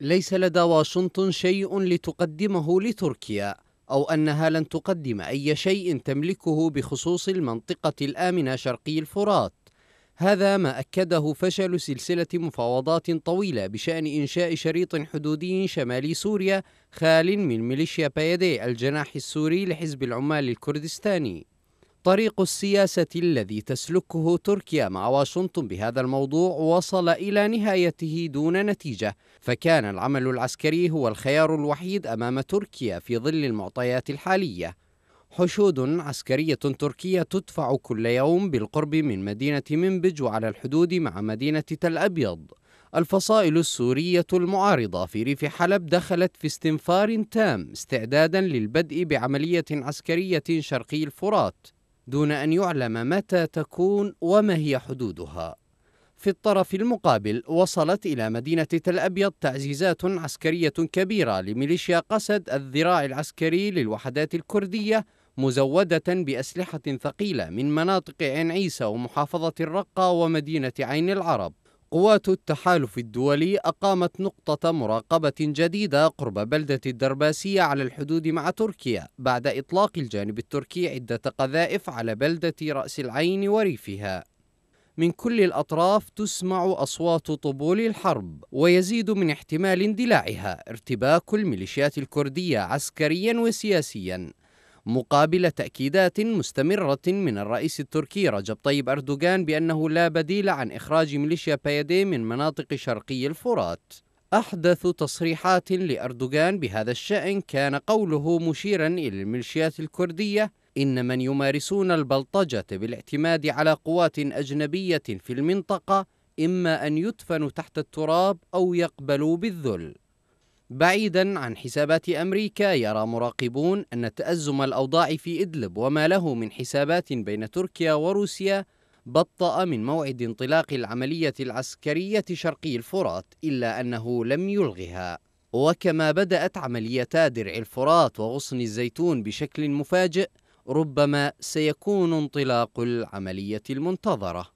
ليس لدى واشنطن شيء لتقدمه لتركيا أو أنها لن تقدم أي شيء تملكه بخصوص المنطقة الآمنة شرقي الفرات هذا ما أكده فشل سلسلة مفاوضات طويلة بشأن إنشاء شريط حدودي شمالي سوريا خال من ميليشيا بايدي الجناح السوري لحزب العمال الكردستاني طريق السياسة الذي تسلكه تركيا مع واشنطن بهذا الموضوع وصل إلى نهايته دون نتيجة، فكان العمل العسكري هو الخيار الوحيد أمام تركيا في ظل المعطيات الحالية. حشود عسكرية تركية تدفع كل يوم بالقرب من مدينة منبج وعلى الحدود مع مدينة تل أبيض. الفصائل السورية المعارضة في ريف حلب دخلت في استنفار تام استعدادا للبدء بعملية عسكرية شرقي الفرات دون أن يعلم متى تكون وما هي حدودها في الطرف المقابل وصلت إلى مدينة تل أبيض تعزيزات عسكرية كبيرة لميليشيا قسد الذراع العسكري للوحدات الكردية مزودة بأسلحة ثقيلة من مناطق عين عيسى ومحافظة الرقة ومدينة عين العرب قوات التحالف الدولي أقامت نقطة مراقبة جديدة قرب بلدة الدرباسية على الحدود مع تركيا بعد إطلاق الجانب التركي عدة قذائف على بلدة رأس العين وريفها من كل الأطراف تسمع أصوات طبول الحرب ويزيد من احتمال اندلاعها ارتباك الميليشيات الكردية عسكريا وسياسيا مقابل تأكيدات مستمرة من الرئيس التركي رجب طيب أردوغان بأنه لا بديل عن إخراج ميليشيا بايدي من مناطق شرقي الفرات أحدث تصريحات لأردوغان بهذا الشأن كان قوله مشيرا إلى الميليشيات الكردية إن من يمارسون البلطجة بالاعتماد على قوات أجنبية في المنطقة إما أن يدفنوا تحت التراب أو يقبلوا بالذل بعيدا عن حسابات أمريكا يرى مراقبون أن تأزم الأوضاع في إدلب وما له من حسابات بين تركيا وروسيا بطأ من موعد انطلاق العملية العسكرية شرقي الفرات إلا أنه لم يلغها وكما بدأت عمليتا درع الفرات وغصن الزيتون بشكل مفاجئ ربما سيكون انطلاق العملية المنتظرة